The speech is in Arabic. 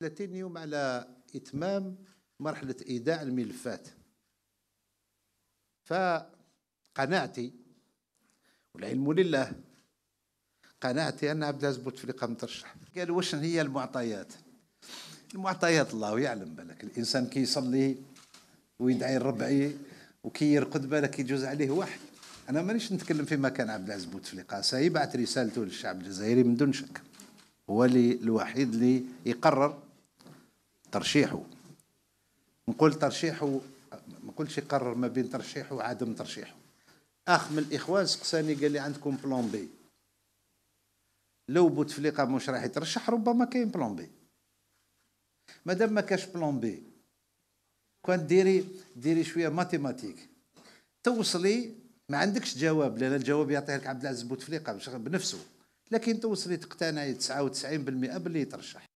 30 يوم على إتمام مرحلة إيداع الملفات فقناعتي والعلم لله قناعتي أن عبد العزيز بوتفليقة مترشح قال واش هي المعطيات المعطيات الله يعلم بالك الإنسان كي يصلي ويدعي الربعي وكي يرقد بالك يجوز عليه واحد أنا مانيش نتكلم في مكان عبد العزيز بوتفليقة سيبعث رسالته للشعب الجزائري من دون شك هو الوحيد اللي يقرر ترشيحه نقول ترشيحه ما قلتش يقرر ما بين ترشيحه وعدم ترشيحه اخ من الاخوان سقساني قال لي عندكم بلان بي لو بوتفليقه مش راح يترشح ربما كاين بلان بي مادام ما كاش بلان بي كان ديري ديري شويه ماتيماتيك توصلي ما عندكش جواب لان الجواب يعطيه لك عبد العزيز بوتفليقه بنفسه لكن توصلي تقتنعي 99% باللي يترشح